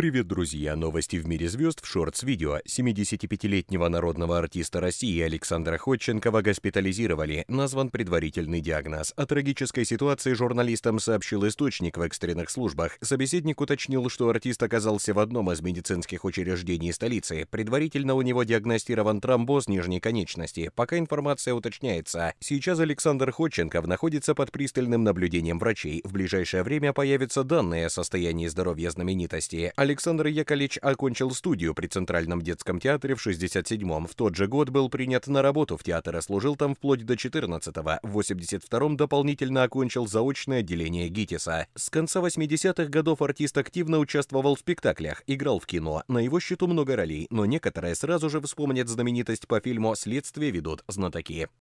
Привет, друзья! Новости в мире звезд в шортс-видео. 75-летнего народного артиста России Александра Ходченкова госпитализировали. Назван предварительный диагноз. О трагической ситуации журналистам сообщил источник в экстренных службах. Собеседник уточнил, что артист оказался в одном из медицинских учреждений столицы. Предварительно у него диагностирован тромбоз нижней конечности. Пока информация уточняется. Сейчас Александр Ходченков находится под пристальным наблюдением врачей. В ближайшее время появятся данные о состоянии здоровья знаменитости. Александр Яковлевич окончил студию при Центральном детском театре в 67-м. В тот же год был принят на работу в театр и служил там вплоть до 14-го. В 82-м дополнительно окончил заочное отделение ГИТИСа. С конца 80-х годов артист активно участвовал в спектаклях, играл в кино. На его счету много ролей, но некоторые сразу же вспомнят знаменитость по фильму «Следствие ведут знатоки».